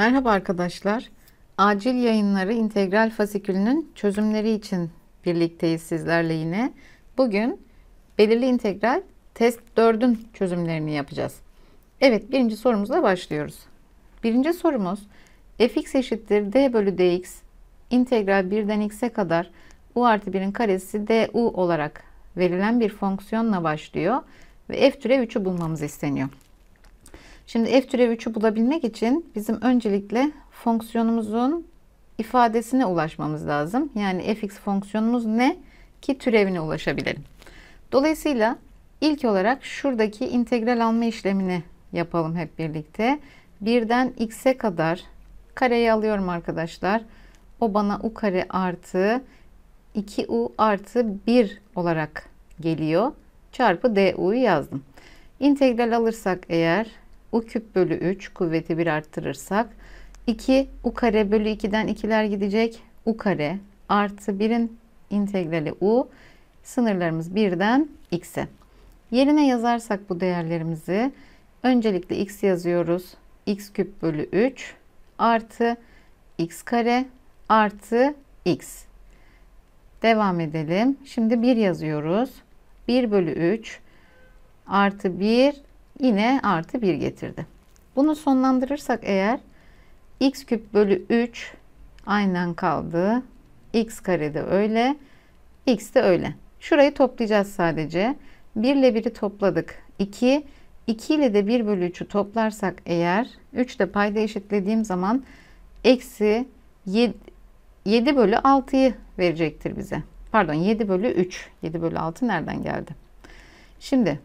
Merhaba arkadaşlar. Acil Yayınları İntegral Fasikülünün çözümleri için birlikteyiz sizlerle yine. Bugün belirli integral test 4'ün çözümlerini yapacağız. Evet birinci sorumuzla başlıyoruz. Birinci sorumuz fx eşittir d bölü dx integral 1'den x'e kadar u artı 1'in karesi du olarak verilen bir fonksiyonla başlıyor ve f türev 3'ü bulmamız isteniyor. Şimdi f türevi 3'ü bulabilmek için bizim öncelikle fonksiyonumuzun ifadesine ulaşmamız lazım. Yani fx fonksiyonumuz ne ki türevine ulaşabilelim. Dolayısıyla ilk olarak şuradaki integral alma işlemini yapalım hep birlikte. Birden x'e kadar kareyi alıyorum arkadaşlar. O bana u kare artı 2u artı 1 olarak geliyor. Çarpı du'yu yazdım. İntegral alırsak eğer u küp bölü 3 kuvveti bir arttırırsak 2 u kare bölü 2'den 2'ler gidecek. u kare artı 1'in integrali u sınırlarımız 1'den x'e. Yerine yazarsak bu değerlerimizi öncelikle x yazıyoruz. x küp bölü 3 artı x kare artı x. Devam edelim. Şimdi 1 yazıyoruz. 1 bölü 3 artı 1 yine artı 1 getirdi. Bunu sonlandırırsak eğer x küp bölü 3 aynen kaldı. x kare de öyle. x de öyle. Şurayı toplayacağız sadece. 1 ile 1'i topladık. 2. 2 ile de 1 bölü 3'ü toplarsak eğer 3 de payda eşitlediğim zaman eksi 7, 7 bölü 6'yı verecektir bize. Pardon 7 bölü 3. 7 bölü 6 nereden geldi? Şimdi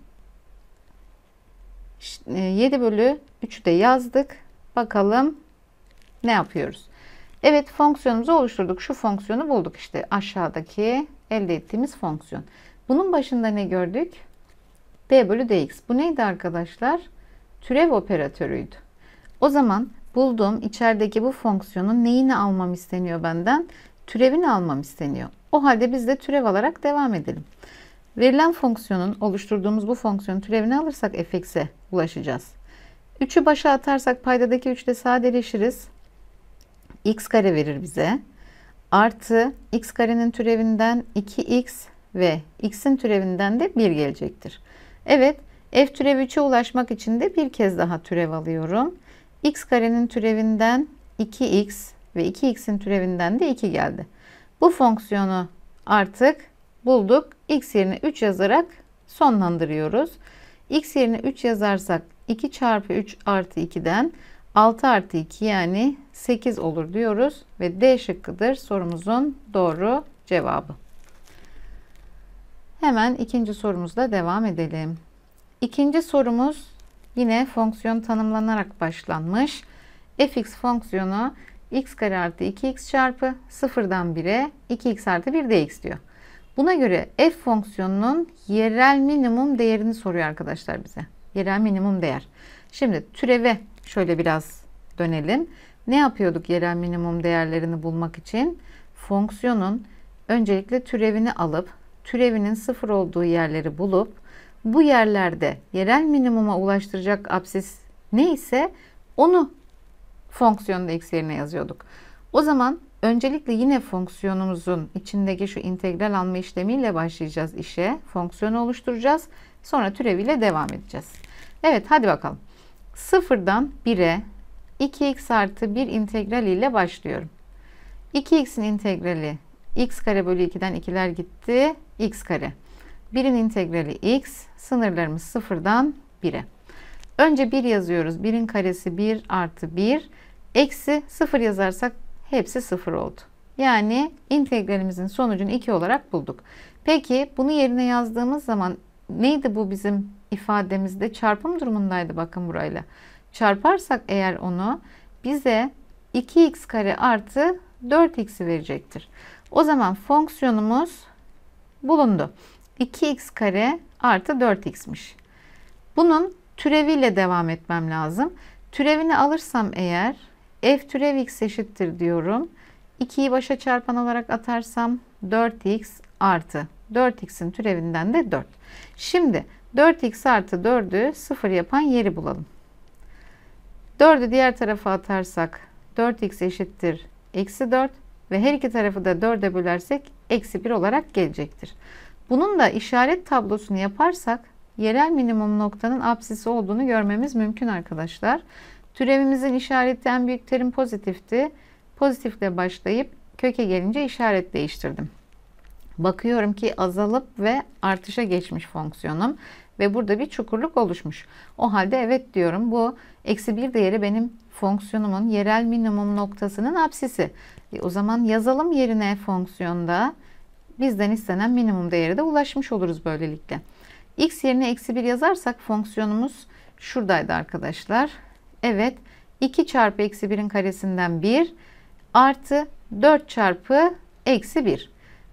7 e, bölü 3'ü de yazdık. Bakalım ne yapıyoruz? Evet fonksiyonumuzu oluşturduk. Şu fonksiyonu bulduk işte aşağıdaki elde ettiğimiz fonksiyon. Bunun başında ne gördük? b bölü dx. Bu neydi arkadaşlar? Türev operatörüydü. O zaman bulduğum içerideki bu fonksiyonun neyini almam isteniyor benden? Türevini almam isteniyor. O halde biz de türev alarak devam edelim. Verilen fonksiyonun oluşturduğumuz bu fonksiyonun türevini alırsak fx'e ulaşacağız. 3'ü başa atarsak paydadaki 3 ile sadeleşiriz. x kare verir bize. Artı x karenin türevinden 2x ve x'in türevinden de 1 gelecektir. Evet f türevi 3'e ulaşmak için de bir kez daha türev alıyorum. x karenin türevinden 2x ve 2x'in türevinden de 2 geldi. Bu fonksiyonu artık bulduk x yerine 3 yazarak sonlandırıyoruz. x yerine 3 yazarsak 2 çarpı 3 artı 2'den 6 artı 2 yani 8 olur diyoruz ve D şıkkıdır sorumuzun doğru cevabı. Hemen ikinci sorumuzla devam edelim. İkinci sorumuz yine fonksiyon tanımlanarak başlanmış. fx fonksiyonu x kare artı 2x çarpı 0'dan 1'e 2x artı 1 dx diyor. Buna göre f fonksiyonunun yerel minimum değerini soruyor arkadaşlar bize. Yerel minimum değer. Şimdi türeve şöyle biraz dönelim. Ne yapıyorduk yerel minimum değerlerini bulmak için? Fonksiyonun öncelikle türevini alıp türevinin sıfır olduğu yerleri bulup bu yerlerde yerel minimuma ulaştıracak absis neyse onu fonksiyonun x yerine yazıyorduk. O zaman Öncelikle yine fonksiyonumuzun içindeki şu integral alma işlemiyle başlayacağız işe. Fonksiyonu oluşturacağız. Sonra türeviyle devam edeceğiz. Evet hadi bakalım. Sıfırdan 1'e 2x artı 1 integral ile başlıyorum. 2x'in integrali x kare bölü 2'den 2'ler gitti. x kare. 1'in integrali x. Sınırlarımız sıfırdan 1'e. Önce 1 yazıyoruz. 1'in karesi 1 artı 1. Eksi 0 yazarsak hepsi sıfır oldu. Yani integralimizin sonucunu 2 olarak bulduk. Peki bunu yerine yazdığımız zaman neydi bu bizim ifademizde? Çarpım durumundaydı bakın burayla. Çarparsak eğer onu bize 2x kare artı 4x'i verecektir. O zaman fonksiyonumuz bulundu. 2x kare artı 4x'miş. Bunun türeviyle devam etmem lazım. Türevini alırsam eğer f türev x eşittir diyorum. 2'yi başa çarpan olarak atarsam 4x artı 4x'in türevinden de 4. Şimdi 4x artı 4'ü 0 yapan yeri bulalım. 4'ü diğer tarafa atarsak 4x eşittir eksi 4 ve her iki tarafı da 4'e bölersek eksi 1 olarak gelecektir. Bunun da işaret tablosunu yaparsak yerel minimum noktanın apsisi olduğunu görmemiz mümkün arkadaşlar. Türevimizin işareti büyük terim pozitifti. Pozitifle başlayıp köke gelince işaret değiştirdim. Bakıyorum ki azalıp ve artışa geçmiş fonksiyonum ve burada bir çukurluk oluşmuş. O halde evet diyorum bu eksi bir değeri benim fonksiyonumun yerel minimum noktasının apsisi. E o zaman yazalım yerine fonksiyonda bizden istenen minimum değeri de ulaşmış oluruz böylelikle. x yerine eksi bir yazarsak fonksiyonumuz şuradaydı arkadaşlar. Evet 2 çarpı eksi 1'in karesinden 1 artı 4 çarpı eksi 1.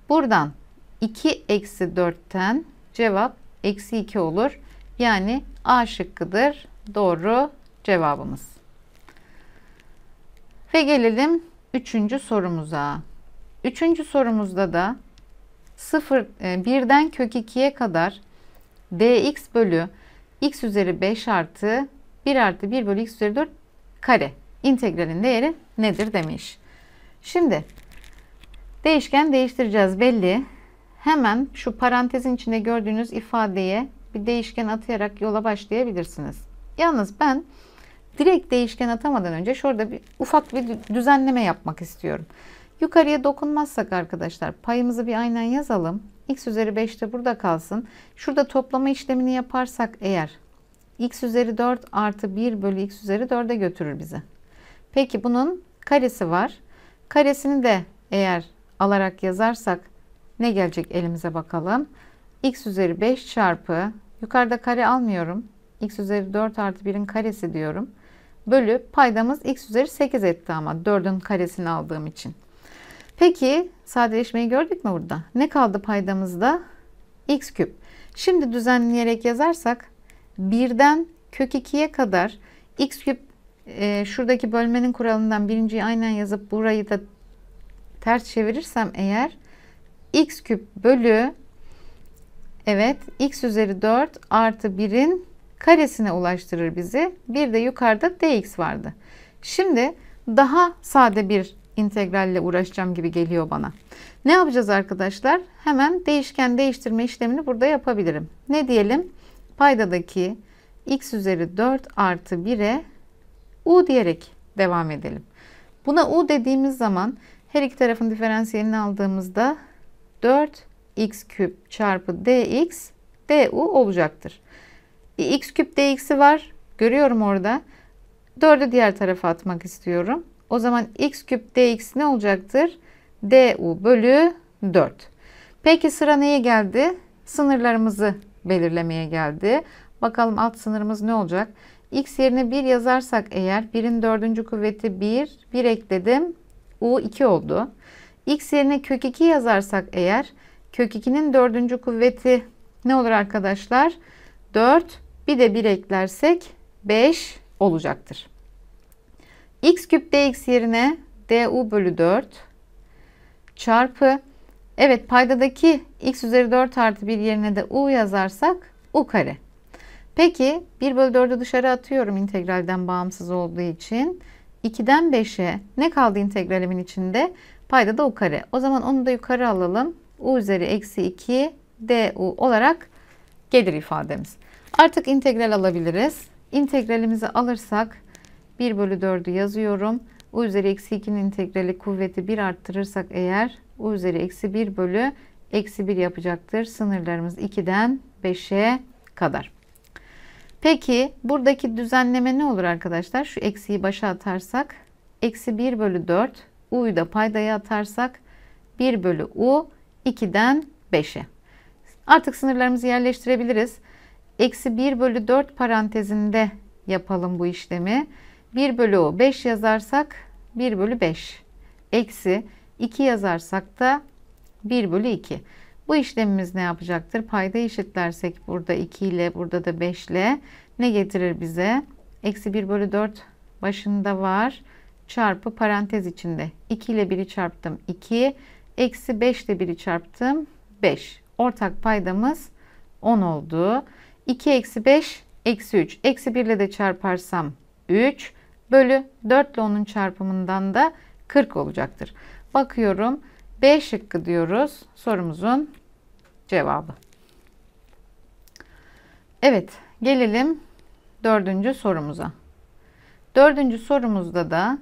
Buradan 2 eksi 4'ten cevap eksi 2 olur. Yani A şıkkıdır doğru cevabımız. Ve gelelim üçüncü sorumuza. Üçüncü sorumuzda da 0, 1'den e, kök 2'ye kadar dx bölü x üzeri 5 artı 1 artı 1 bölü x üzeri 4 kare. integralin değeri nedir demiş. Şimdi değişken değiştireceğiz belli. Hemen şu parantezin içinde gördüğünüz ifadeye bir değişken atayarak yola başlayabilirsiniz. Yalnız ben direkt değişken atamadan önce şurada bir ufak bir düzenleme yapmak istiyorum. Yukarıya dokunmazsak arkadaşlar payımızı bir aynen yazalım. x üzeri 5 de burada kalsın. Şurada toplama işlemini yaparsak eğer x üzeri 4 artı 1 bölü x üzeri 4'e götürür bizi. Peki bunun karesi var. Karesini de eğer alarak yazarsak ne gelecek elimize bakalım. x üzeri 5 çarpı yukarıda kare almıyorum. x üzeri 4 artı 1'in karesi diyorum. Bölü paydamız x üzeri 8 etti ama 4'ün karesini aldığım için. Peki sadeleşmeyi gördük mü burada? Ne kaldı paydamızda? x küp. Şimdi düzenleyerek yazarsak birden kök 2'ye kadar x küp e, şuradaki bölmenin kuralından birinciyi aynen yazıp burayı da ters çevirirsem eğer x küp bölü evet x üzeri 4 artı 1'in karesine ulaştırır bizi. Bir de yukarıda dx vardı. Şimdi daha sade bir integralle uğraşacağım gibi geliyor bana. Ne yapacağız arkadaşlar? Hemen değişken değiştirme işlemini burada yapabilirim. Ne diyelim? Paydadaki x üzeri 4 artı 1'e u diyerek devam edelim. Buna u dediğimiz zaman her iki tarafın diferansiyelini aldığımızda 4 x küp çarpı dx du olacaktır. E, x küp dx'i var. Görüyorum orada. 4'ü diğer tarafa atmak istiyorum. O zaman x küp dx ne olacaktır? du bölü 4. Peki sıra neye geldi? Sınırlarımızı belirlemeye geldi. Bakalım alt sınırımız ne olacak? X yerine 1 yazarsak eğer 1'in 4. kuvveti 1, 1 ekledim. U 2 oldu. X yerine kök 2 yazarsak eğer kök 2'nin 4. kuvveti ne olur arkadaşlar? 4 bir de 1 eklersek 5 olacaktır. X küp x yerine du bölü 4 çarpı Evet paydadaki x üzeri 4 artı 1 yerine de u yazarsak u kare. Peki 1 bölü 4'ü dışarı atıyorum integralden bağımsız olduğu için. 2'den 5'e ne kaldı integralimin içinde? Payda da u kare. O zaman onu da yukarı alalım. u üzeri eksi 2 du olarak gelir ifademiz. Artık integral alabiliriz. İntegralimizi alırsak 1 bölü 4'ü yazıyorum. u üzeri eksi 2'nin integrali kuvveti 1 arttırırsak eğer u üzeri eksi 1 bölü eksi 1 yapacaktır. Sınırlarımız 2'den 5'e kadar. Peki buradaki düzenleme ne olur arkadaşlar? Şu eksiyi başa atarsak eksi 1 bölü 4 u'yu da paydaya atarsak 1 bölü u 2'den 5'e. Artık sınırlarımızı yerleştirebiliriz. Eksi 1 bölü 4 parantezinde yapalım bu işlemi. 1 bölü u 5 yazarsak 1 bölü 5 eksi 2 yazarsak da 1 bölü 2. Bu işlemimiz ne yapacaktır? Payda eşitlersek burada 2 ile burada da 5 ile ne getirir bize? Eksi 1 bölü 4 başında var. Çarpı parantez içinde. 2 ile 1'i çarptım 2. Eksi 5 ile 1'i çarptım 5. Ortak paydamız 10 oldu. 2 eksi 5 eksi 3. Eksi 1 ile de çarparsam 3 bölü 4 ile onun çarpımından da 40 olacaktır. Bakıyorum B şıkkı diyoruz sorumuzun cevabı. Evet gelelim dördüncü sorumuza. Dördüncü sorumuzda da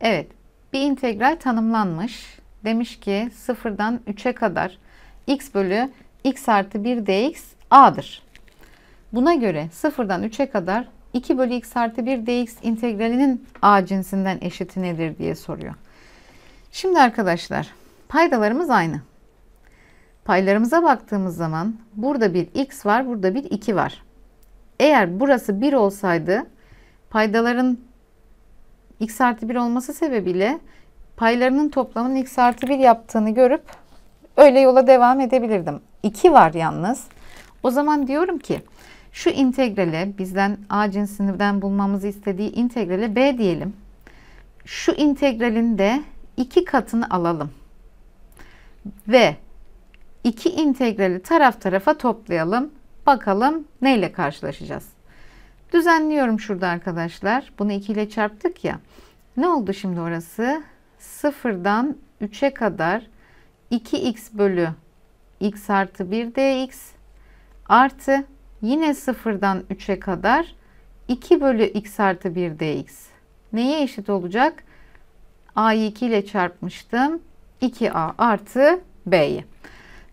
evet bir integral tanımlanmış. Demiş ki sıfırdan 3'e kadar x bölü x artı 1 dx a'dır. Buna göre sıfırdan 3'e kadar 2 bölü x artı 1 dx integralinin a cinsinden eşiti nedir diye soruyor. Şimdi arkadaşlar paydalarımız aynı. Paylarımıza baktığımız zaman burada bir x var, burada bir 2 var. Eğer burası 1 olsaydı paydaların x artı 1 olması sebebiyle paylarının toplamının x artı 1 yaptığını görüp öyle yola devam edebilirdim. 2 var yalnız. O zaman diyorum ki şu integrale bizden A cinsinden bulmamızı istediği integrale B diyelim. Şu integralin de iki katını alalım. Ve iki integrali taraf tarafa toplayalım. Bakalım neyle karşılaşacağız. Düzenliyorum şurada arkadaşlar. Bunu 2 ile çarptık ya. Ne oldu şimdi orası? 0'dan 3'e kadar 2x bölü x artı 1 dx artı Yine sıfırdan 3'e kadar 2 bölü x artı 1 dx. Neye eşit olacak? a'yı 2 ile çarpmıştım. 2a artı b'yi.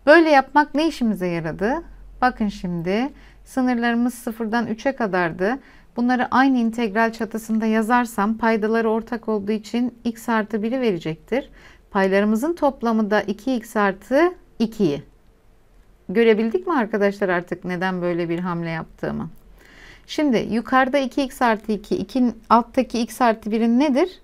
Böyle yapmak ne işimize yaradı? Bakın şimdi sınırlarımız sıfırdan 3'e kadardı. Bunları aynı integral çatısında yazarsam paydaları ortak olduğu için x artı 1'i verecektir. Paylarımızın toplamı da 2x artı 2'yi görebildik mi arkadaşlar artık neden böyle bir hamle yaptığımı? Şimdi yukarıda 2x artı 2, 2'nin alttaki x artı 1'in nedir?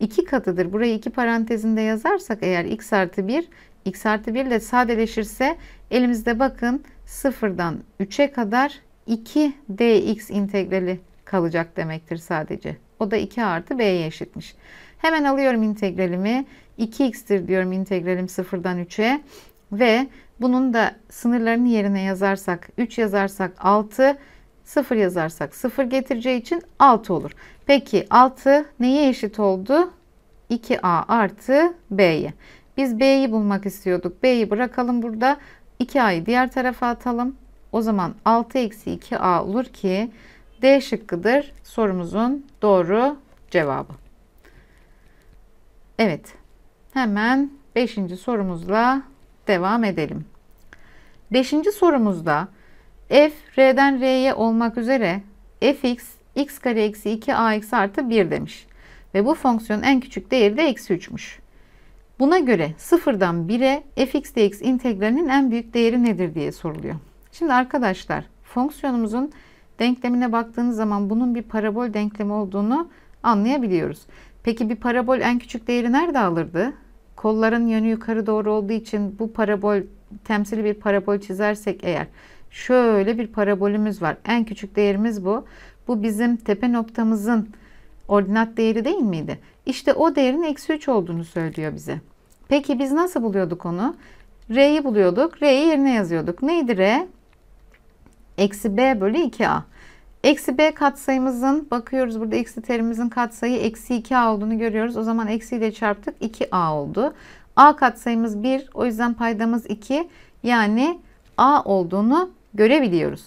2 katıdır. Burayı 2 parantezinde yazarsak eğer x artı 1, x artı 1 ile sadeleşirse elimizde bakın 0'dan 3'e kadar 2 dx integrali kalacak demektir sadece. O da 2 artı b'ye eşitmiş. Hemen alıyorum integralimi. 2x'tir diyorum integralim 0'dan 3'e ve bunun da sınırlarını yerine yazarsak 3 yazarsak 6, 0 yazarsak 0 getireceği için 6 olur. Peki 6 neye eşit oldu? 2a artı b'ye. Biz b'yi bulmak istiyorduk. b'yi bırakalım burada. 2a'yı diğer tarafa atalım. O zaman 6 eksi 2a olur ki D şıkkıdır sorumuzun doğru cevabı. Evet. Hemen 5. sorumuzla devam edelim. Beşinci sorumuzda f r'den r'ye olmak üzere fx x kare eksi 2 ax artı 1 demiş. Ve bu fonksiyonun en küçük değeri de eksi 3'müş. Buna göre sıfırdan 1'e fx dx integralinin en büyük değeri nedir diye soruluyor. Şimdi arkadaşlar fonksiyonumuzun denklemine baktığınız zaman bunun bir parabol denklemi olduğunu anlayabiliyoruz. Peki bir parabol en küçük değeri nerede alırdı? kolların yönü yukarı doğru olduğu için bu parabol temsili bir parabol çizersek eğer şöyle bir parabolümüz var. En küçük değerimiz bu. Bu bizim tepe noktamızın ordinat değeri değil miydi? İşte o değerin eksi 3 olduğunu söylüyor bize. Peki biz nasıl buluyorduk onu? R'yi buluyorduk. R'yi yerine yazıyorduk. Neydi R? Eksi B bölü 2A. Eksi b katsayımızın bakıyoruz burada eksi terimizin katsayı eksi 2a olduğunu görüyoruz. O zaman eksiyle çarptık 2a oldu. a katsayımız 1 o yüzden paydamız 2 yani a olduğunu görebiliyoruz.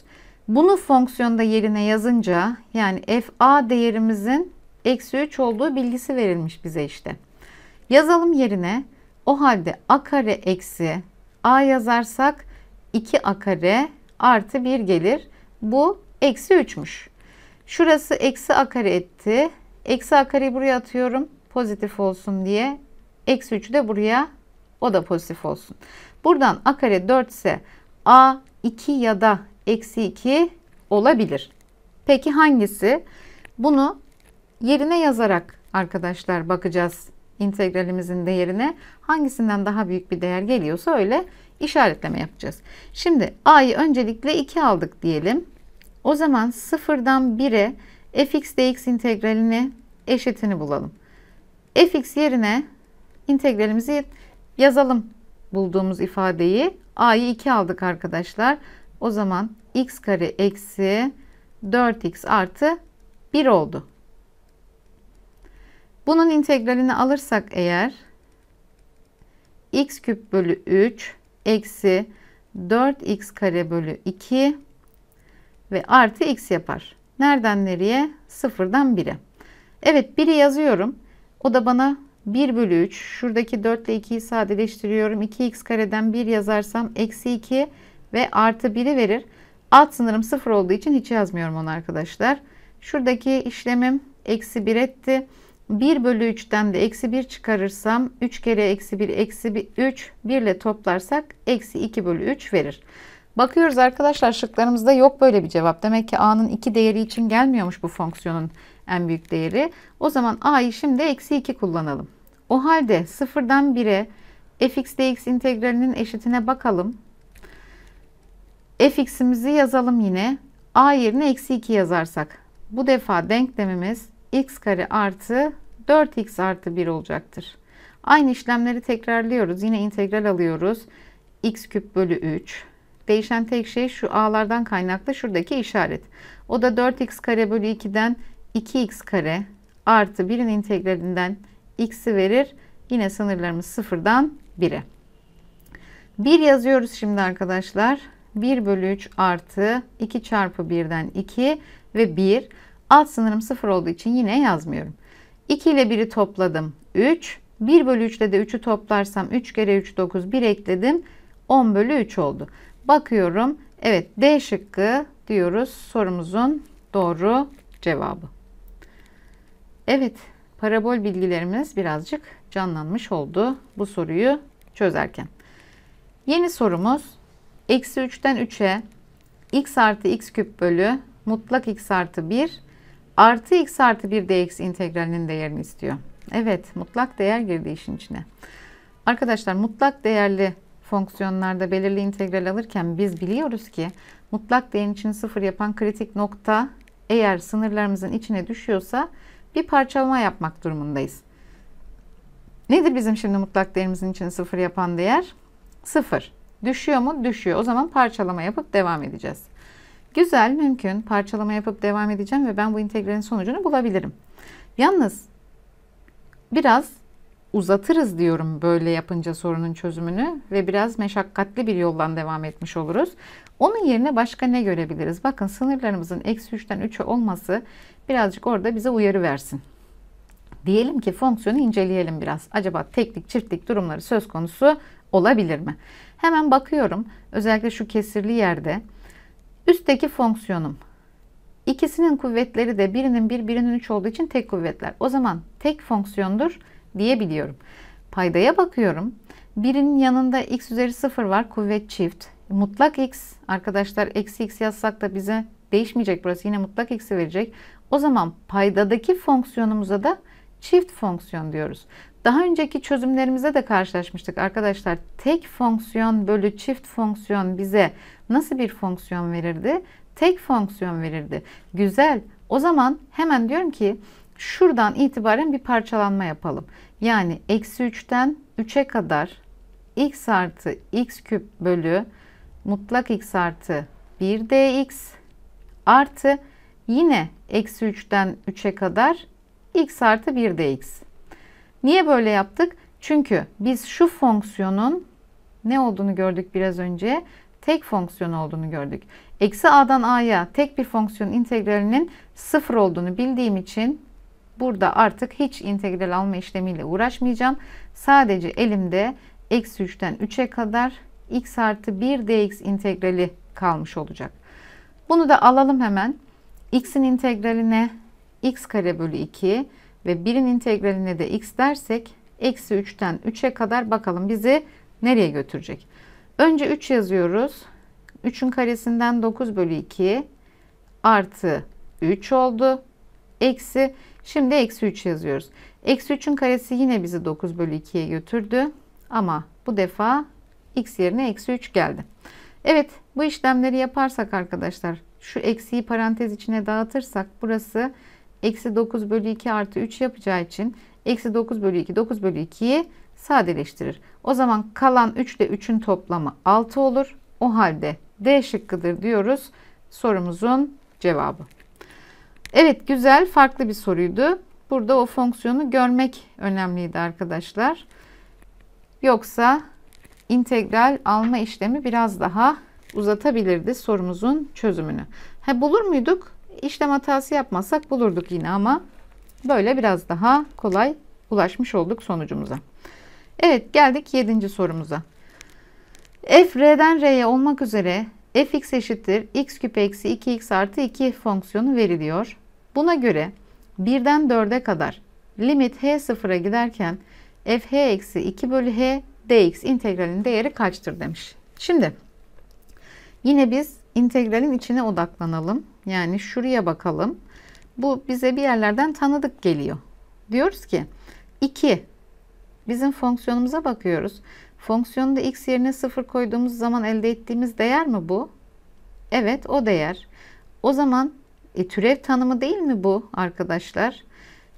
Bunu fonksiyonda yerine yazınca yani f a değerimizin eksi 3 olduğu bilgisi verilmiş bize işte. Yazalım yerine o halde a kare eksi a yazarsak 2 a kare artı 1 gelir. Bu Eksi 3'müş. Şurası eksi a kare etti. Eksi a kareyi buraya atıyorum. Pozitif olsun diye. Eksi 3'ü de buraya. O da pozitif olsun. Buradan a kare 4 ise a 2 ya da eksi 2 olabilir. Peki hangisi? Bunu yerine yazarak arkadaşlar bakacağız integralimizin değerine. Hangisinden daha büyük bir değer geliyorsa öyle işaretleme yapacağız. Şimdi a'yı öncelikle 2 aldık diyelim. O zaman sıfırdan 1'e fx dx integralini eşitini bulalım. fx yerine integralimizi yazalım bulduğumuz ifadeyi. a'yı 2 aldık arkadaşlar. O zaman x kare eksi 4x artı 1 oldu. Bunun integralini alırsak eğer x küp bölü 3 eksi 4x kare bölü 2 ve artı x yapar. Nereden nereye? Sıfırdan 1'e. Evet 1'i yazıyorum. O da bana 1 bölü 3. Şuradaki 4 ile 2'yi sadeleştiriyorum. 2x kareden 1 yazarsam eksi 2 ve artı 1'i verir. Alt sınırım 0 olduğu için hiç yazmıyorum onu arkadaşlar. Şuradaki işlemim eksi 1 etti. 1 bölü 3'ten de eksi 1 çıkarırsam 3 kere eksi 1 eksi 1, 3 1 ile toplarsak eksi 2 bölü 3 verir. Bakıyoruz arkadaşlar şıklarımızda yok böyle bir cevap. Demek ki A'nın 2 değeri için gelmiyormuş bu fonksiyonun en büyük değeri. O zaman A'yı şimdi eksi 2 kullanalım. O halde sıfırdan 1'e fx dx integralinin eşitine bakalım. fx'imizi yazalım yine. A yerine eksi 2 yazarsak. Bu defa denklemimiz x kare artı 4x artı 1 olacaktır. Aynı işlemleri tekrarlıyoruz. Yine integral alıyoruz. x küp bölü 3 Değişen tek şey şu a'lardan kaynaklı şuradaki işaret. O da 4x kare bölü 2'den 2x kare artı 1'in integralinden x'i verir. Yine sınırlarımız 0'dan 1'e. 1 yazıyoruz şimdi arkadaşlar. 1 bölü 3 artı 2 çarpı 1'den 2 ve 1. Alt sınırım 0 olduğu için yine yazmıyorum. 2 ile 1'i topladım 3. 1 bölü 3 ile de 3'ü toplarsam 3 kere 3 9 1 ekledim 10 bölü 3 oldu. Bakıyorum. Evet D şıkkı diyoruz sorumuzun doğru cevabı. Evet parabol bilgilerimiz birazcık canlanmış oldu bu soruyu çözerken. Yeni sorumuz eksi 3'ten 3'e x artı x küp bölü mutlak x artı 1 artı x artı 1 dx integralinin değerini istiyor. Evet mutlak değer girdi işin içine. Arkadaşlar mutlak değerli fonksiyonlarda belirli integral alırken biz biliyoruz ki mutlak değerin için sıfır yapan kritik nokta eğer sınırlarımızın içine düşüyorsa bir parçalama yapmak durumundayız. Nedir bizim şimdi mutlak değerimizin için sıfır yapan değer? Sıfır. Düşüyor mu? Düşüyor. O zaman parçalama yapıp devam edeceğiz. Güzel, mümkün. Parçalama yapıp devam edeceğim ve ben bu integralin sonucunu bulabilirim. Yalnız biraz uzatırız diyorum böyle yapınca sorunun çözümünü ve biraz meşakkatli bir yoldan devam etmiş oluruz. Onun yerine başka ne görebiliriz? Bakın sınırlarımızın eksi 3'ten 3'e olması birazcık orada bize uyarı versin. Diyelim ki fonksiyonu inceleyelim biraz. Acaba teklik çiftlik durumları söz konusu olabilir mi? Hemen bakıyorum. Özellikle şu kesirli yerde. Üstteki fonksiyonum. İkisinin kuvvetleri de birinin bir birinin üç olduğu için tek kuvvetler. O zaman tek fonksiyondur diyebiliyorum. Paydaya bakıyorum. Birinin yanında x üzeri 0 var. Kuvvet çift. Mutlak x arkadaşlar eksi x yazsak da bize değişmeyecek burası. Yine mutlak x'i verecek. O zaman paydadaki fonksiyonumuza da çift fonksiyon diyoruz. Daha önceki çözümlerimize de karşılaşmıştık arkadaşlar. Tek fonksiyon bölü çift fonksiyon bize nasıl bir fonksiyon verirdi? Tek fonksiyon verirdi. Güzel. O zaman hemen diyorum ki şuradan itibaren bir parçalanma yapalım. Yani eksi 3'ten 3'e kadar x artı x küp bölü mutlak x artı 1 dx artı yine eksi 3'ten 3'e kadar x artı 1 dx. Niye böyle yaptık? Çünkü biz şu fonksiyonun ne olduğunu gördük biraz önce. Tek fonksiyon olduğunu gördük. Eksi a'dan a'ya tek bir fonksiyon integralinin sıfır olduğunu bildiğim için Burada artık hiç integral alma işlemiyle uğraşmayacağım. Sadece elimde eksi 3'ten 3'e kadar x artı 1 dx integrali kalmış olacak. Bunu da alalım hemen. x'in integraline x kare bölü 2 ve 1'in integraline de x dersek eksi 3'ten 3'e kadar bakalım bizi nereye götürecek. Önce 3 yazıyoruz. 3'ün karesinden 9 bölü 2 artı 3 oldu. Eksi Şimdi eksi 3 yazıyoruz. Eksi 3'ün karesi yine bizi 9 bölü 2'ye götürdü. Ama bu defa x yerine eksi 3 geldi. Evet bu işlemleri yaparsak arkadaşlar şu eksiyi parantez içine dağıtırsak burası eksi 9 bölü 2 artı 3 yapacağı için eksi 9 bölü 2 9 bölü 2'yi sadeleştirir. O zaman kalan 3 ile 3'ün toplamı 6 olur. O halde D şıkkıdır diyoruz sorumuzun cevabı. Evet güzel farklı bir soruydu. Burada o fonksiyonu görmek önemliydi arkadaşlar. Yoksa integral alma işlemi biraz daha uzatabilirdi sorumuzun çözümünü. Ha, bulur muyduk? İşlem hatası yapmasak bulurduk yine ama böyle biraz daha kolay ulaşmış olduk sonucumuza. Evet geldik 7. sorumuza. F R'den R'ye olmak üzere fx eşittir x küp eksi 2x artı 2 fonksiyonu veriliyor. Buna göre 1'den 4'e kadar limit h sıfıra giderken fh eksi 2 bölü h dx integralin değeri kaçtır demiş. Şimdi yine biz integralin içine odaklanalım. Yani şuraya bakalım. Bu bize bir yerlerden tanıdık geliyor. Diyoruz ki 2 bizim fonksiyonumuza bakıyoruz. Fonksiyonda x yerine 0 koyduğumuz zaman elde ettiğimiz değer mi bu? Evet o değer. O zaman e, türev tanımı değil mi bu arkadaşlar?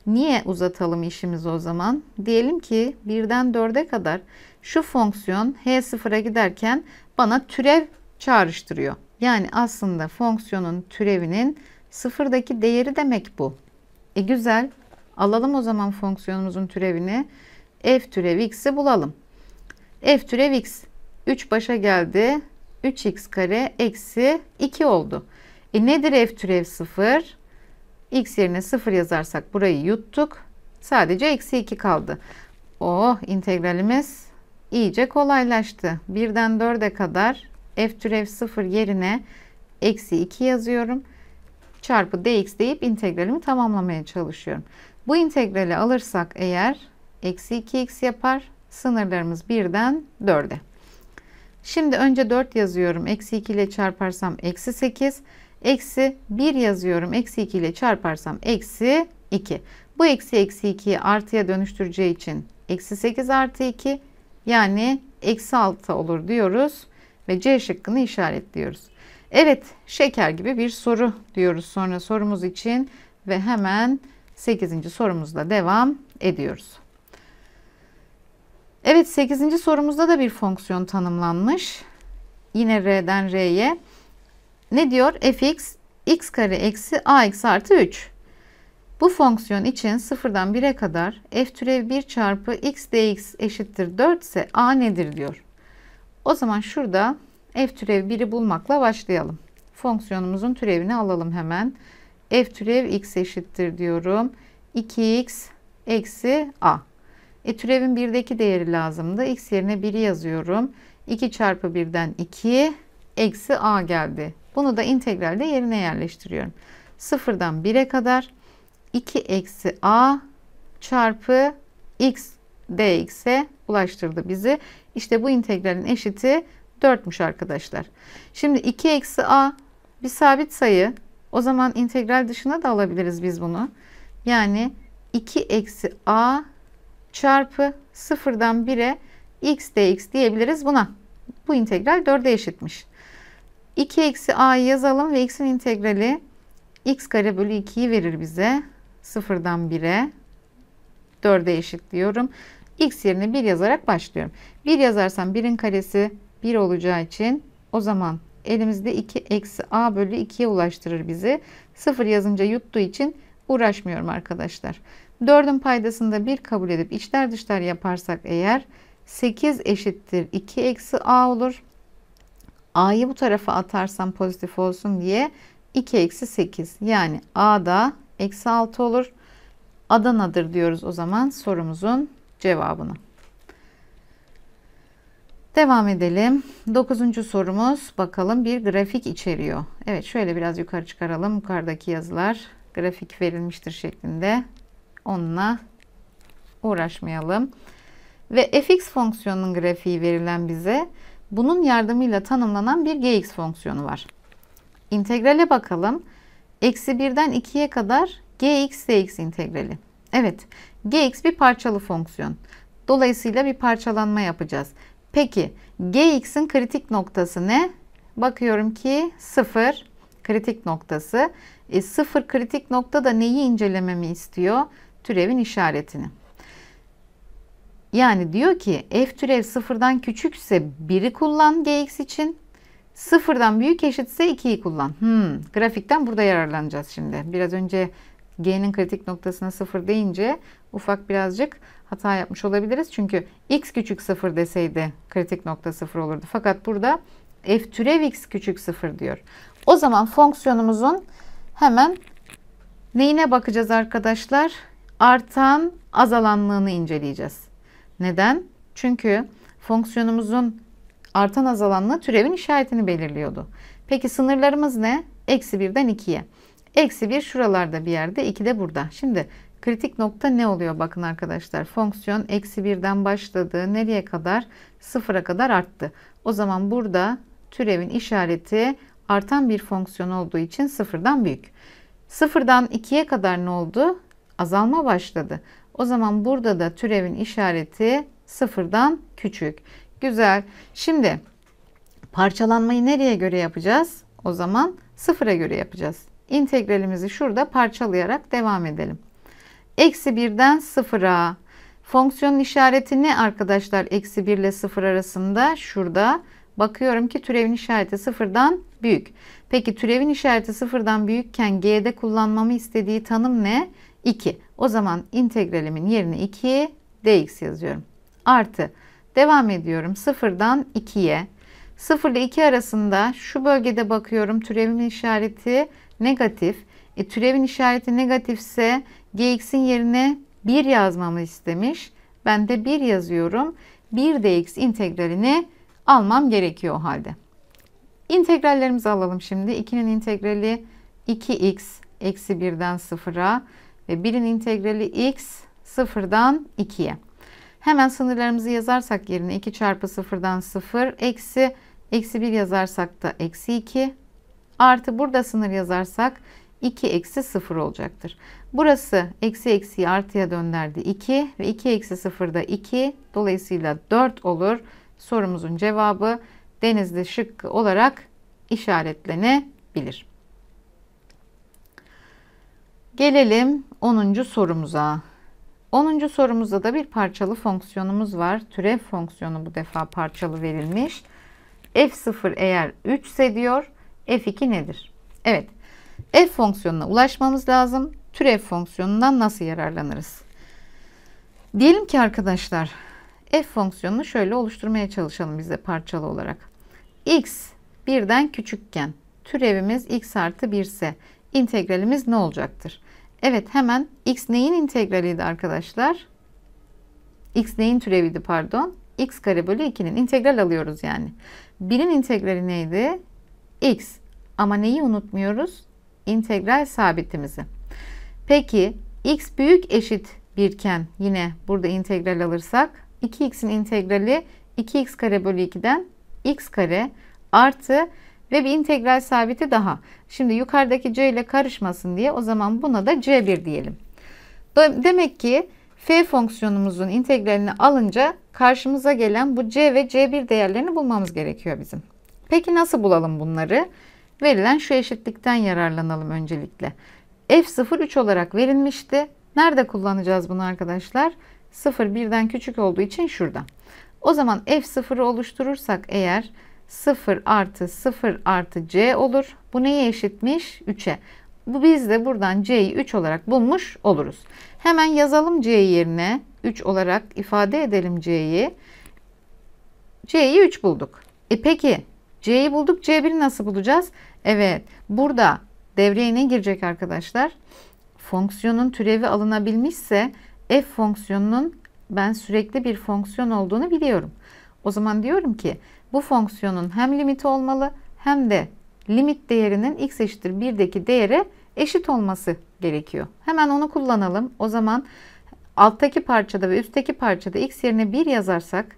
Niye uzatalım işimizi o zaman? Diyelim ki 1'den 4'e kadar şu fonksiyon h0'a giderken bana türev çağrıştırıyor. Yani aslında fonksiyonun türevinin sıfırdaki değeri demek bu. E güzel. Alalım o zaman fonksiyonumuzun türevini. f türevi x'i bulalım f türev x. 3 başa geldi. 3x kare eksi 2 oldu. E nedir f türev 0? x yerine 0 yazarsak burayı yuttuk. Sadece eksi 2 kaldı. Oh integralimiz iyice kolaylaştı. 1'den 4'e kadar f türev 0 yerine eksi 2 yazıyorum. Çarpı dx deyip integralimi tamamlamaya çalışıyorum. Bu integrali alırsak eğer eksi 2x yapar. Sınırlarımız birden 4'e. Şimdi önce 4 yazıyorum. Eksi 2 ile çarparsam eksi 8. Eksi 1 yazıyorum. Eksi 2 ile çarparsam eksi 2. Bu eksi eksi 2'yi artıya dönüştüreceği için eksi 8 artı 2 yani eksi 6 olur diyoruz. Ve C şıkkını işaretliyoruz. Evet şeker gibi bir soru diyoruz sonra sorumuz için ve hemen 8. sorumuzla devam ediyoruz. Evet 8. sorumuzda da bir fonksiyon tanımlanmış. Yine R'den R'ye. Ne diyor? fx x kare eksi a eksi artı 3. Bu fonksiyon için sıfırdan 1'e kadar f türev 1 çarpı x dx eşittir 4 ise a nedir diyor. O zaman şurada f türev 1'i bulmakla başlayalım. Fonksiyonumuzun türevini alalım hemen. f türev x eşittir diyorum. 2x eksi a. E türevin 1'deki değeri lazımdı. X yerine 1'i yazıyorum. 2 çarpı 1'den 2 eksi a geldi. Bunu da integralde yerine yerleştiriyorum. 0'dan 1'e kadar 2 eksi a çarpı x dx'e ulaştırdı bizi. İşte bu integralin eşiti 4'müş arkadaşlar. Şimdi 2 eksi a bir sabit sayı. O zaman integral dışına da alabiliriz biz bunu. Yani 2 eksi a çarpı sıfırdan 1'e x dx diyebiliriz buna. Bu integral 4'e eşitmiş. 2 eksi a'yı yazalım ve x'in integrali x kare bölü 2'yi verir bize. Sıfırdan 1'e 4'e diyorum. x yerine 1 yazarak başlıyorum. 1 yazarsam 1'in karesi 1 olacağı için o zaman elimizde 2 eksi a bölü 2'ye ulaştırır bizi. 0 yazınca yuttuğu için uğraşmıyorum arkadaşlar. 4'ün paydasında 1 kabul edip içler dışlar yaparsak eğer 8 eşittir 2 eksi a olur. a'yı bu tarafa atarsam pozitif olsun diye 2 eksi 8 yani a da eksi 6 olur. Adana'dır diyoruz o zaman sorumuzun cevabını. Devam edelim. Dokuzuncu sorumuz bakalım bir grafik içeriyor. Evet şöyle biraz yukarı çıkaralım. Yukarıdaki yazılar grafik verilmiştir şeklinde onunla uğraşmayalım. Ve fx fonksiyonunun grafiği verilen bize bunun yardımıyla tanımlanan bir gx fonksiyonu var. İntegrale bakalım. Eksi 1'den 2'ye kadar gx dx integrali. Evet gx bir parçalı fonksiyon. Dolayısıyla bir parçalanma yapacağız. Peki gx'in kritik noktası ne? Bakıyorum ki 0 kritik noktası. E, 0 kritik nokta da neyi incelememi istiyor? türevin işaretini. Yani diyor ki f türev sıfırdan küçükse 1'i kullan gx için. Sıfırdan büyük eşitse 2'yi kullan. Hmm, grafikten burada yararlanacağız şimdi. Biraz önce g'nin kritik noktasına sıfır deyince ufak birazcık hata yapmış olabiliriz. Çünkü x küçük sıfır deseydi kritik nokta sıfır olurdu. Fakat burada f türev x küçük sıfır diyor. O zaman fonksiyonumuzun hemen neyine bakacağız arkadaşlar? artan azalanlığını inceleyeceğiz. Neden? Çünkü fonksiyonumuzun artan azalanlığı türevin işaretini belirliyordu. Peki sınırlarımız ne? Eksi birden ikiye. Eksi bir şuralarda bir yerde, iki de burada. Şimdi kritik nokta ne oluyor bakın arkadaşlar. Fonksiyon eksi birden başladı. Nereye kadar? Sıfıra kadar arttı. O zaman burada türevin işareti artan bir fonksiyon olduğu için sıfırdan büyük. Sıfırdan ikiye kadar ne oldu? azalma başladı. O zaman burada da türevin işareti sıfırdan küçük. Güzel. Şimdi parçalanmayı nereye göre yapacağız? O zaman sıfıra göre yapacağız. İntegralimizi şurada parçalayarak devam edelim. Eksi birden sıfıra. Fonksiyonun işareti ne arkadaşlar? Eksi 1 ile 0 arasında şurada. Bakıyorum ki türevin işareti sıfırdan büyük. Peki türevin işareti sıfırdan büyükken G'de kullanmamı istediği tanım ne? 2. O zaman integralimin yerine 2 dx yazıyorum. Artı devam ediyorum 0'dan 2'ye. 0 ile 2 arasında şu bölgede bakıyorum türevimin işareti negatif. E, türevin işareti negatifse gx'in yerine 1 yazmamı istemiş. Ben de 1 yazıyorum. 1 dx integralini almam gerekiyor o halde. İntegrallerimizi alalım şimdi. 2'nin integrali 2x eksi 1'den 0'a ve 1'in integrali x 0'dan 2'ye. Hemen sınırlarımızı yazarsak yerine 2 çarpı 0'dan 0 eksi eksi 1 yazarsak da eksi 2 artı burada sınır yazarsak 2 eksi 0 olacaktır. Burası eksi eksiyi artıya dönderdi 2 ve 2 eksi 0 da 2 dolayısıyla 4 olur. Sorumuzun cevabı denizli şıkkı olarak işaretlenebilir. Gelelim 10. sorumuza. 10. sorumuzda da bir parçalı fonksiyonumuz var. Türev fonksiyonu bu defa parçalı verilmiş. F0 eğer 3 ise diyor. F2 nedir? Evet. F fonksiyonuna ulaşmamız lazım. Türev fonksiyonundan nasıl yararlanırız? Diyelim ki arkadaşlar f fonksiyonunu şöyle oluşturmaya çalışalım biz de parçalı olarak. x birden küçükken türevimiz x artı 1 ise integralimiz ne olacaktır? Evet hemen x neyin integraliydi arkadaşlar? x neyin türeviydi pardon? x kare bölü 2'nin integral alıyoruz yani. 1'in integrali neydi? x. Ama neyi unutmuyoruz? İntegral sabitimizi. Peki x büyük eşit birken yine burada integral alırsak 2x'in integrali 2x kare bölü 2'den x kare artı ve bir integral sabiti daha. Şimdi yukarıdaki c ile karışmasın diye o zaman buna da c1 diyelim. Demek ki f fonksiyonumuzun integralini alınca karşımıza gelen bu c ve c1 değerlerini bulmamız gerekiyor bizim. Peki nasıl bulalım bunları? Verilen şu eşitlikten yararlanalım öncelikle. f0 3 olarak verilmişti. Nerede kullanacağız bunu arkadaşlar? 0 birden küçük olduğu için şurada. O zaman f0'ı oluşturursak eğer 0 artı 0 artı c olur. Bu neye eşitmiş? 3'e. Bu biz de buradan c'yi 3 olarak bulmuş oluruz. Hemen yazalım c yerine 3 olarak ifade edelim c'yi. c'yi 3 bulduk. E peki c'yi bulduk c1'i nasıl bulacağız? Evet burada devreye ne girecek arkadaşlar? Fonksiyonun türevi alınabilmişse f fonksiyonunun ben sürekli bir fonksiyon olduğunu biliyorum. O zaman diyorum ki bu fonksiyonun hem limiti olmalı hem de limit değerinin x eşittir 1'deki değere eşit olması gerekiyor. Hemen onu kullanalım. O zaman alttaki parçada ve üstteki parçada x yerine 1 yazarsak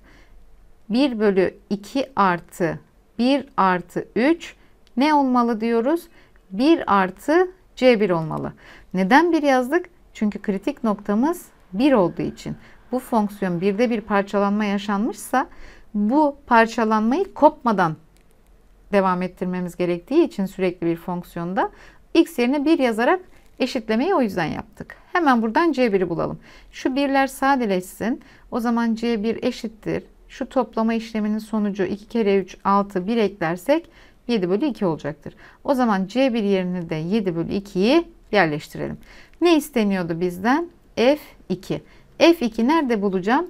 1 bölü 2 artı 1 artı 3 ne olmalı diyoruz? 1 artı C1 olmalı. Neden 1 yazdık? Çünkü kritik noktamız 1 olduğu için. Bu fonksiyon 1'de bir parçalanma yaşanmışsa bu parçalanmayı kopmadan devam ettirmemiz gerektiği için sürekli bir fonksiyonda x yerine 1 yazarak eşitlemeyi o yüzden yaptık. Hemen buradan c1'i bulalım. Şu birler sadeleşsin. O zaman c1 eşittir. Şu toplama işleminin sonucu 2 kere 3 6 1 eklersek 7 bölü 2 olacaktır. O zaman c1 yerine de 7 bölü 2'yi yerleştirelim. Ne isteniyordu bizden? f2. f2 nerede bulacağım?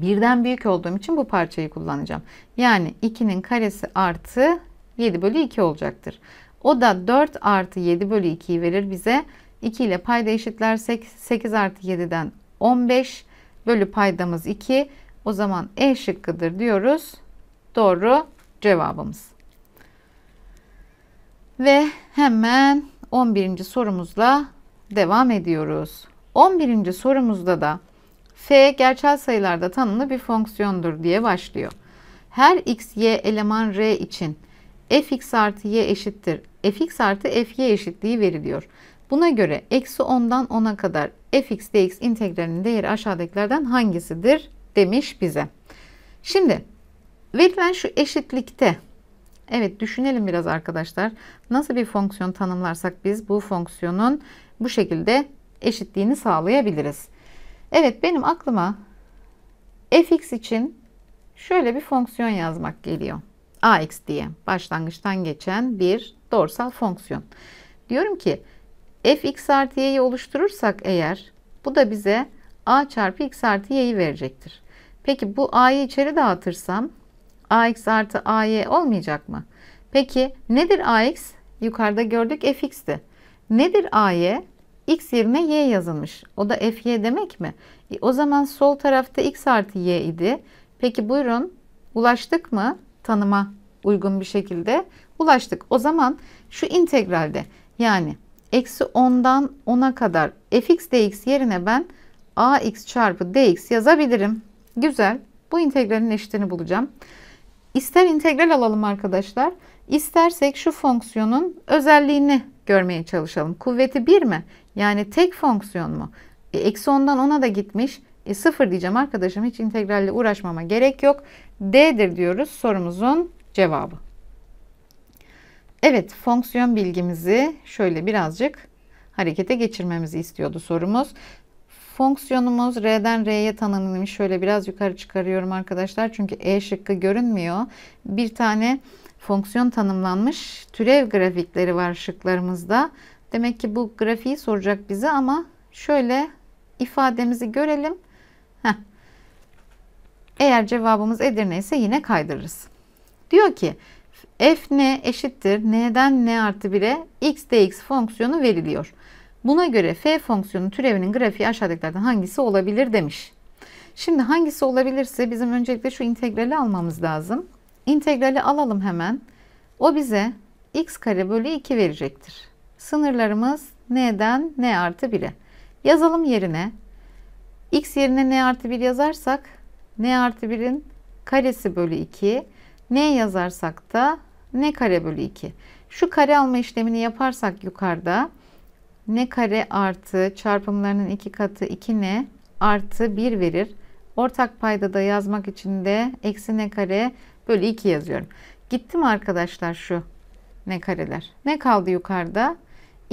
birden büyük olduğum için bu parçayı kullanacağım. Yani 2'nin karesi artı 7 bölü 2 olacaktır. O da 4 artı 7 bölü 2'yi verir bize. 2 ile payda eşitlersek 8 artı 7'den 15 bölü paydamız 2. O zaman E şıkkıdır diyoruz. Doğru cevabımız. Ve hemen 11. sorumuzla devam ediyoruz. 11. sorumuzda da f gerçel sayılarda tanımlı bir fonksiyondur diye başlıyor. Her x, y eleman r için fx artı y eşittir. fx artı fy eşitliği veriliyor. Buna göre eksi 10'dan 10'a kadar fx dx integralinin değeri aşağıdakilerden hangisidir demiş bize. Şimdi verilen şu eşitlikte evet düşünelim biraz arkadaşlar. Nasıl bir fonksiyon tanımlarsak biz bu fonksiyonun bu şekilde eşitliğini sağlayabiliriz. Evet benim aklıma fx için şöyle bir fonksiyon yazmak geliyor. ax diye başlangıçtan geçen bir doğrusal fonksiyon. Diyorum ki fx artı y'yi oluşturursak eğer bu da bize a çarpı x artı y'yi verecektir. Peki bu a'yı içeri dağıtırsam ax artı ay olmayacak mı? Peki nedir ax? Yukarıda gördük fx'ti. Nedir ay? x yerine y yazılmış. O da fy demek mi? E, o zaman sol tarafta x artı y idi. Peki buyurun ulaştık mı tanıma uygun bir şekilde? Ulaştık. O zaman şu integralde yani eksi 10'dan 10'a kadar fx dx yerine ben ax çarpı dx yazabilirim. Güzel. Bu integralin eşitini bulacağım. İster integral alalım arkadaşlar. İstersek şu fonksiyonun özelliğini görmeye çalışalım. Kuvveti 1 mi? Yani tek fonksiyon mu? E, eksi 10'dan 10'a da gitmiş. E, 0 diyeceğim arkadaşım. Hiç integralle uğraşmama gerek yok. D'dir diyoruz sorumuzun cevabı. Evet fonksiyon bilgimizi şöyle birazcık harekete geçirmemizi istiyordu sorumuz. Fonksiyonumuz R'den R'ye tanımlamış. Şöyle biraz yukarı çıkarıyorum arkadaşlar. Çünkü E şıkkı görünmüyor. Bir tane fonksiyon tanımlanmış. Türev grafikleri var şıklarımızda. Demek ki bu grafiği soracak bize ama şöyle ifademizi görelim. Heh. Eğer cevabımız Edirne ise yine kaydırırız. Diyor ki f ne eşittir n'den n artı 1'e x dx fonksiyonu veriliyor. Buna göre f fonksiyonu türevinin grafiği aşağıdakilerden hangisi olabilir demiş. Şimdi hangisi olabilirse bizim öncelikle şu integrali almamız lazım. İntegrali alalım hemen. O bize x kare bölü 2 verecektir. Sınırlarımız neden n artı 1'e. Yazalım yerine. x yerine n artı 1 yazarsak n artı 1'in karesi bölü 2. n yazarsak da n kare bölü 2. Şu kare alma işlemini yaparsak yukarıda n kare artı çarpımlarının iki katı 2n artı 1 verir. Ortak payda da yazmak için de eksi n kare bölü 2 yazıyorum. Gitti mi arkadaşlar şu ne kareler? Ne kaldı yukarıda?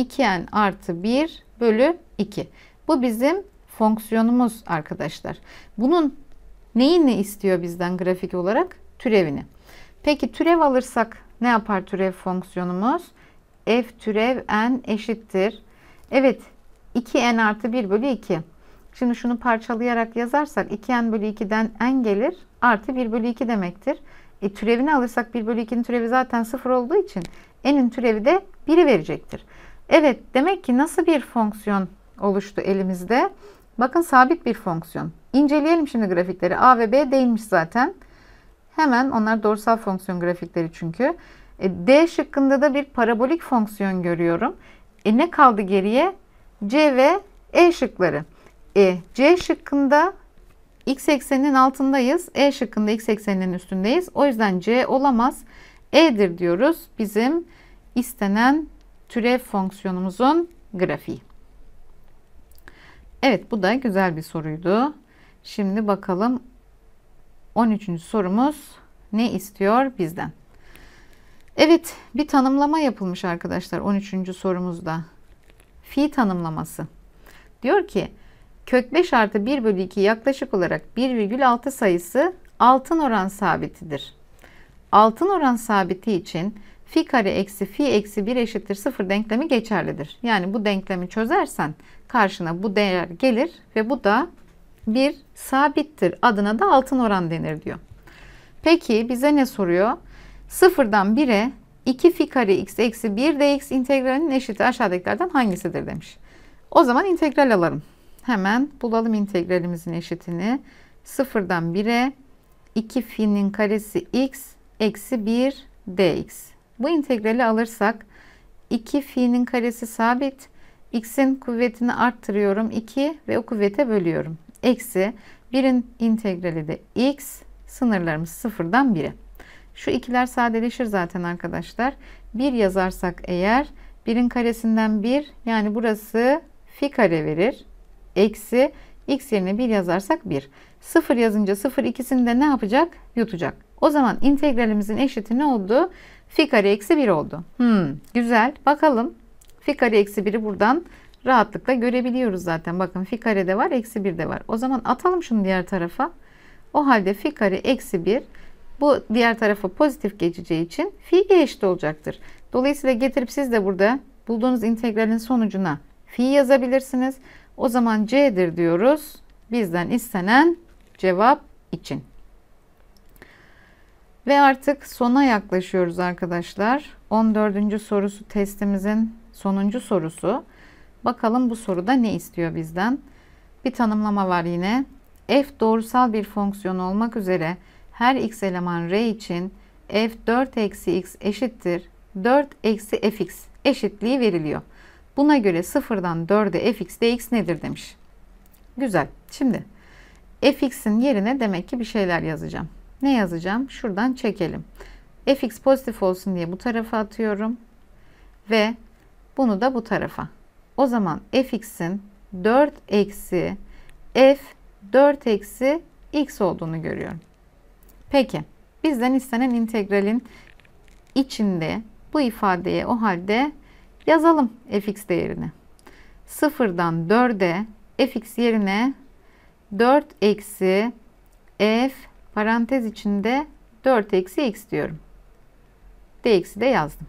2n artı 1 bölü 2. Bu bizim fonksiyonumuz arkadaşlar. Bunun neyini istiyor bizden grafik olarak? Türevini. Peki türev alırsak ne yapar türev fonksiyonumuz? f türev n eşittir. Evet 2n artı 1 bölü 2. Şimdi şunu parçalayarak yazarsak 2n bölü 2'den n gelir. Artı 1 bölü 2 demektir. E, türevini alırsak 1 bölü 2'nin türevi zaten 0 olduğu için n'in türevi de 1'i verecektir. Evet demek ki nasıl bir fonksiyon oluştu elimizde? Bakın sabit bir fonksiyon. İnceleyelim şimdi grafikleri. A ve B değilmiş zaten. Hemen onlar doğrusal fonksiyon grafikleri çünkü. E, D şıkkında da bir parabolik fonksiyon görüyorum. E ne kaldı geriye? C ve E şıkları. E, C şıkkında x ekseninin altındayız. E şıkkında x ekseninin üstündeyiz. O yüzden C olamaz. E'dir diyoruz. Bizim istenen türev fonksiyonumuzun grafiği. Evet bu da güzel bir soruydu. Şimdi bakalım 13. sorumuz ne istiyor bizden? Evet bir tanımlama yapılmış arkadaşlar 13. sorumuzda. Fi tanımlaması. Diyor ki kök 5 artı 1 bölü 2 yaklaşık olarak 1,6 sayısı altın oran sabitidir. Altın oran sabiti için fi kare eksi fi eksi 1 eşittir 0 denklemi geçerlidir. Yani bu denklemi çözersen karşına bu değer gelir ve bu da bir sabittir. Adına da altın oran denir diyor. Peki bize ne soruyor? Sıfırdan 1'e 2 fi kare x eksi 1 dx integralinin eşiti aşağıdakilerden hangisidir demiş. O zaman integral alalım. Hemen bulalım integralimizin eşitini. Sıfırdan 1'e 2 fi'nin karesi x eksi 1 dx. Bu integrali alırsak 2 fi'nin karesi sabit. x'in kuvvetini arttırıyorum 2 ve o kuvvete bölüyorum. Eksi 1'in integrali de x sınırlarımız sıfırdan 1'e. Şu ikiler sadeleşir zaten arkadaşlar. 1 yazarsak eğer 1'in karesinden 1 yani burası fi kare verir. Eksi x yerine 1 yazarsak 1. 0 yazınca 0 ikisini de ne yapacak? Yutacak. O zaman integralimizin eşiti ne oldu? Fi kare eksi 1 oldu. Hmm, güzel. Bakalım. Fi kare eksi 1'i buradan rahatlıkla görebiliyoruz zaten. Bakın fi kare de var. Eksi 1 de var. O zaman atalım şunu diğer tarafa. O halde fi kare eksi 1 bu diğer tarafa pozitif geçeceği için fi eşit olacaktır. Dolayısıyla getirip siz de burada bulduğunuz integralin sonucuna fi yazabilirsiniz. O zaman c'dir diyoruz. Bizden istenen cevap için. Ve artık sona yaklaşıyoruz arkadaşlar. 14. sorusu testimizin sonuncu sorusu. Bakalım bu soruda ne istiyor bizden? Bir tanımlama var yine. F doğrusal bir fonksiyon olmak üzere her x eleman R için f 4 eksi x eşittir 4 eksi fx eşitliği veriliyor. Buna göre sıfırdan 4'e fx dx nedir demiş. Güzel. Şimdi fx'in yerine demek ki bir şeyler yazacağım. Ne yazacağım? Şuradan çekelim. fx pozitif olsun diye bu tarafa atıyorum. Ve bunu da bu tarafa. O zaman fx'in 4 eksi f 4 eksi x olduğunu görüyorum. Peki bizden istenen integralin içinde bu ifadeye o halde yazalım fx değerini. 0'dan 4'e fx yerine 4 eksi f parantez içinde 4 eksi x diyorum. dx'i de yazdım.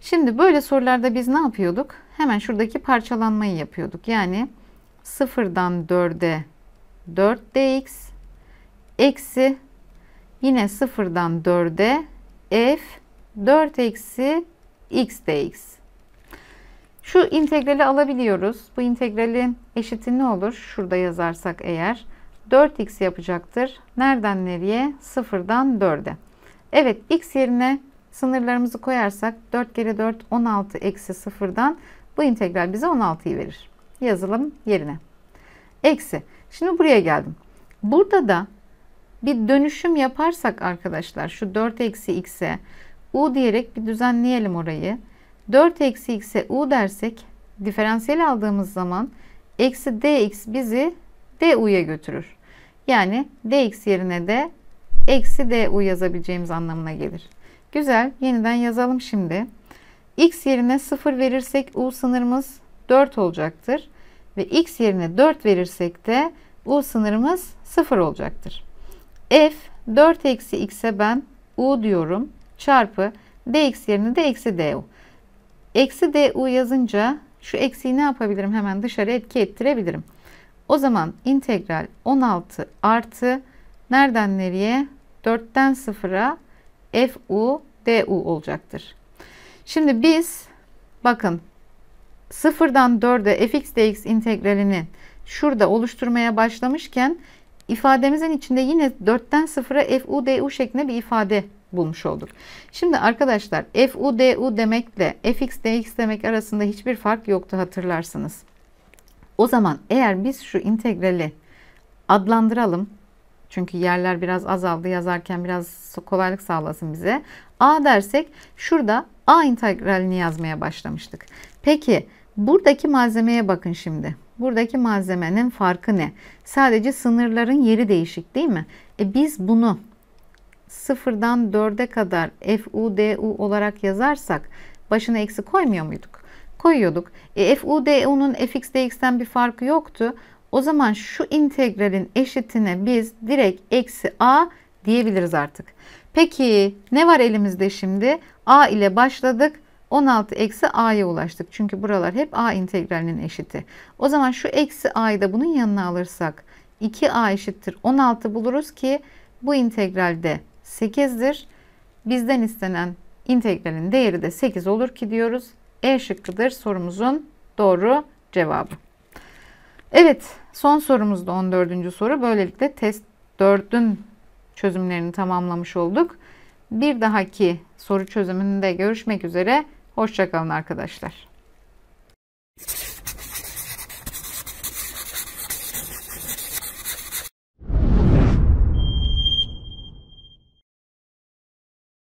Şimdi böyle sorularda biz ne yapıyorduk? Hemen şuradaki parçalanmayı yapıyorduk. Yani 0'dan 4'e 4 dx eksi yine 0'dan 4'e f 4 eksi x dx. Şu integrali alabiliyoruz. Bu integralin eşiti ne olur? Şurada yazarsak eğer 4x yapacaktır. Nereden nereye? 0'dan 4'e. Evet x yerine sınırlarımızı koyarsak 4 kere 4 16 eksi 0'dan bu integral bize 16'yı verir. Yazalım yerine. Eksi. Şimdi buraya geldim. Burada da bir dönüşüm yaparsak arkadaşlar şu 4 eksi x'e u diyerek bir düzenleyelim orayı. 4 eksi x'e u dersek diferansiyel aldığımız zaman eksi dx bizi du'ya götürür. Yani dx yerine de eksi du yazabileceğimiz anlamına gelir. Güzel. Yeniden yazalım şimdi. x yerine 0 verirsek u sınırımız 4 olacaktır. Ve x yerine 4 verirsek de u sınırımız 0 olacaktır. f 4 eksi x'e ben u diyorum çarpı dx yerine de eksi du. Eksi du yazınca şu eksiyi ne yapabilirim hemen dışarı etki ettirebilirim. O zaman integral 16 artı nereden nereye? 4'ten 0'a fu du olacaktır. Şimdi biz bakın 0'dan 4'e fx dx integralini şurada oluşturmaya başlamışken ifademizin içinde yine 4'ten 0'a fu du şeklinde bir ifade bulmuş olduk. Şimdi arkadaşlar fu du demekle fx dx demek arasında hiçbir fark yoktu hatırlarsınız. O zaman eğer biz şu integrali adlandıralım. Çünkü yerler biraz azaldı yazarken biraz kolaylık sağlasın bize. A dersek şurada A integralini yazmaya başlamıştık. Peki buradaki malzemeye bakın şimdi. Buradaki malzemenin farkı ne? Sadece sınırların yeri değişik değil mi? E biz bunu sıfırdan dörde kadar FUDU olarak yazarsak başına eksi koymuyor muyduk? koyuyorduk. E, FUDU'nun FXDX'ten bir farkı yoktu. O zaman şu integralin eşitine biz direkt eksi A diyebiliriz artık. Peki ne var elimizde şimdi? A ile başladık. 16 eksi a'ya ulaştık. Çünkü buralar hep a integralinin eşiti. O zaman şu eksi a'yı da bunun yanına alırsak 2a eşittir 16 buluruz ki bu integralde 8'dir. Bizden istenen integralin değeri de 8 olur ki diyoruz e şıkkıdır sorumuzun doğru cevabı. Evet son sorumuzda 14. soru. Böylelikle test 4'ün çözümlerini tamamlamış olduk. Bir dahaki soru çözümünde görüşmek üzere. Hoşçakalın arkadaşlar.